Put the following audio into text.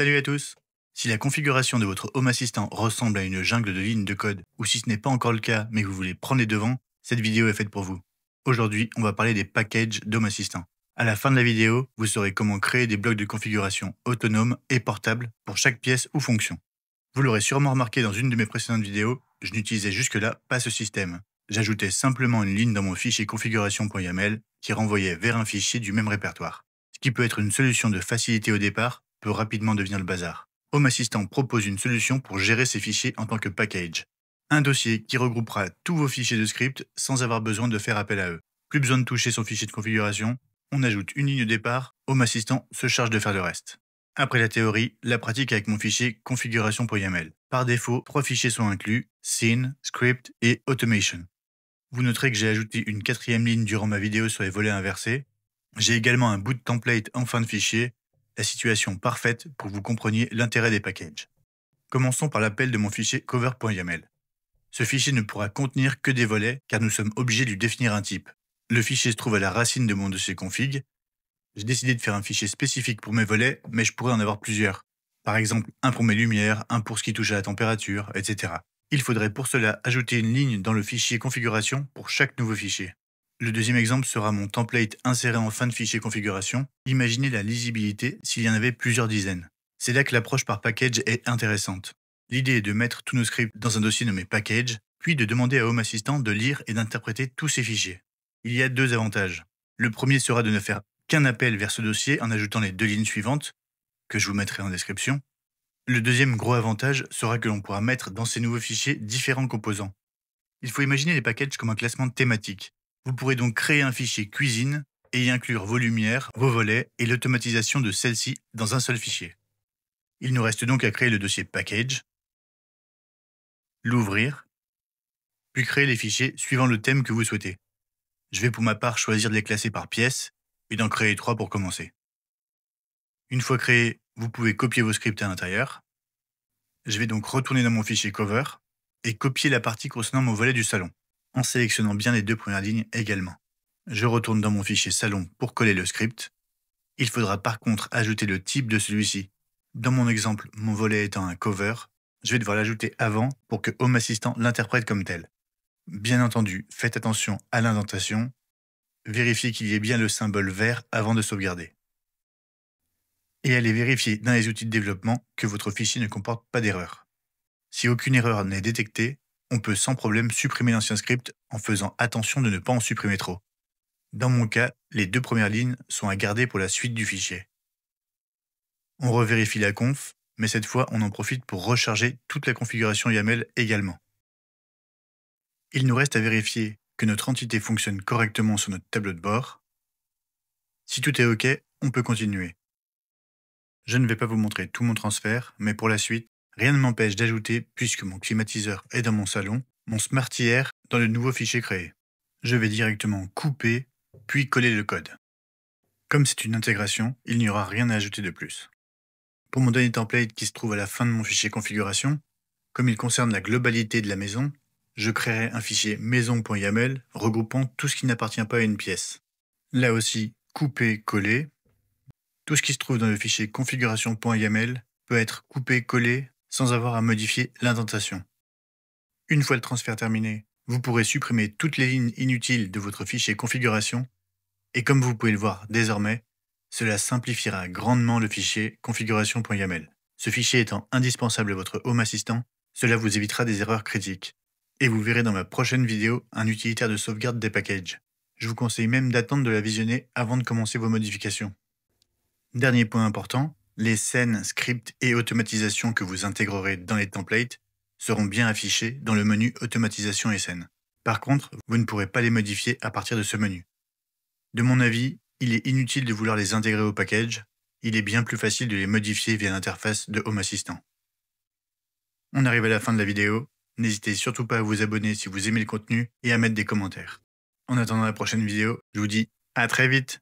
Salut à tous Si la configuration de votre Home Assistant ressemble à une jungle de lignes de code, ou si ce n'est pas encore le cas mais que vous voulez prendre les devants, cette vidéo est faite pour vous. Aujourd'hui, on va parler des packages d'Home Assistant. À la fin de la vidéo, vous saurez comment créer des blocs de configuration autonomes et portables pour chaque pièce ou fonction. Vous l'aurez sûrement remarqué dans une de mes précédentes vidéos, je n'utilisais jusque-là pas ce système. J'ajoutais simplement une ligne dans mon fichier configuration.yaml qui renvoyait vers un fichier du même répertoire. Ce qui peut être une solution de facilité au départ, peut rapidement devenir le bazar. Home Assistant propose une solution pour gérer ces fichiers en tant que package. Un dossier qui regroupera tous vos fichiers de script sans avoir besoin de faire appel à eux. Plus besoin de toucher son fichier de configuration, on ajoute une ligne de départ, Home Assistant se charge de faire le reste. Après la théorie, la pratique avec mon fichier configuration.yml. Par défaut, trois fichiers sont inclus, scene, script et automation. Vous noterez que j'ai ajouté une quatrième ligne durant ma vidéo sur les volets inversés. J'ai également un bout de template en fin de fichier la situation parfaite pour que vous compreniez l'intérêt des packages. Commençons par l'appel de mon fichier cover.yaml. Ce fichier ne pourra contenir que des volets car nous sommes obligés de lui définir un type. Le fichier se trouve à la racine de mon dossier config. J'ai décidé de faire un fichier spécifique pour mes volets, mais je pourrais en avoir plusieurs. Par exemple, un pour mes lumières, un pour ce qui touche à la température, etc. Il faudrait pour cela ajouter une ligne dans le fichier configuration pour chaque nouveau fichier. Le deuxième exemple sera mon template inséré en fin de fichier configuration. Imaginez la lisibilité s'il y en avait plusieurs dizaines. C'est là que l'approche par package est intéressante. L'idée est de mettre tous nos scripts dans un dossier nommé package, puis de demander à Home Assistant de lire et d'interpréter tous ces fichiers. Il y a deux avantages. Le premier sera de ne faire qu'un appel vers ce dossier en ajoutant les deux lignes suivantes, que je vous mettrai en description. Le deuxième gros avantage sera que l'on pourra mettre dans ces nouveaux fichiers différents composants. Il faut imaginer les packages comme un classement thématique. Vous pourrez donc créer un fichier cuisine et y inclure vos lumières, vos volets et l'automatisation de celles-ci dans un seul fichier. Il nous reste donc à créer le dossier package, l'ouvrir, puis créer les fichiers suivant le thème que vous souhaitez. Je vais pour ma part choisir de les classer par pièces et d'en créer trois pour commencer. Une fois créé, vous pouvez copier vos scripts à l'intérieur. Je vais donc retourner dans mon fichier cover et copier la partie concernant mon volet du salon en sélectionnant bien les deux premières lignes également. Je retourne dans mon fichier salon pour coller le script. Il faudra par contre ajouter le type de celui-ci. Dans mon exemple, mon volet étant un cover, je vais devoir l'ajouter avant pour que Home Assistant l'interprète comme tel. Bien entendu, faites attention à l'indentation. Vérifiez qu'il y ait bien le symbole vert avant de sauvegarder. Et allez vérifier dans les outils de développement que votre fichier ne comporte pas d'erreur. Si aucune erreur n'est détectée, on peut sans problème supprimer l'ancien script en faisant attention de ne pas en supprimer trop. Dans mon cas, les deux premières lignes sont à garder pour la suite du fichier. On revérifie la conf, mais cette fois on en profite pour recharger toute la configuration YAML également. Il nous reste à vérifier que notre entité fonctionne correctement sur notre tableau de bord. Si tout est OK, on peut continuer. Je ne vais pas vous montrer tout mon transfert, mais pour la suite, Rien ne m'empêche d'ajouter, puisque mon climatiseur est dans mon salon, mon smartière dans le nouveau fichier créé. Je vais directement couper, puis coller le code. Comme c'est une intégration, il n'y aura rien à ajouter de plus. Pour mon dernier template qui se trouve à la fin de mon fichier configuration, comme il concerne la globalité de la maison, je créerai un fichier maison.yaml regroupant tout ce qui n'appartient pas à une pièce. Là aussi, couper, coller. Tout ce qui se trouve dans le fichier configuration.yaml peut être coupé, collé sans avoir à modifier l'indentation. Une fois le transfert terminé, vous pourrez supprimer toutes les lignes inutiles de votre fichier configuration et comme vous pouvez le voir désormais, cela simplifiera grandement le fichier Configuration.yml. Ce fichier étant indispensable à votre Home Assistant, cela vous évitera des erreurs critiques. Et vous verrez dans ma prochaine vidéo un utilitaire de sauvegarde des packages. Je vous conseille même d'attendre de la visionner avant de commencer vos modifications. Dernier point important, les scènes, scripts et automatisations que vous intégrerez dans les templates seront bien affichées dans le menu Automatisation et scènes. Par contre, vous ne pourrez pas les modifier à partir de ce menu. De mon avis, il est inutile de vouloir les intégrer au package, il est bien plus facile de les modifier via l'interface de Home Assistant. On arrive à la fin de la vidéo, n'hésitez surtout pas à vous abonner si vous aimez le contenu et à mettre des commentaires. En attendant la prochaine vidéo, je vous dis à très vite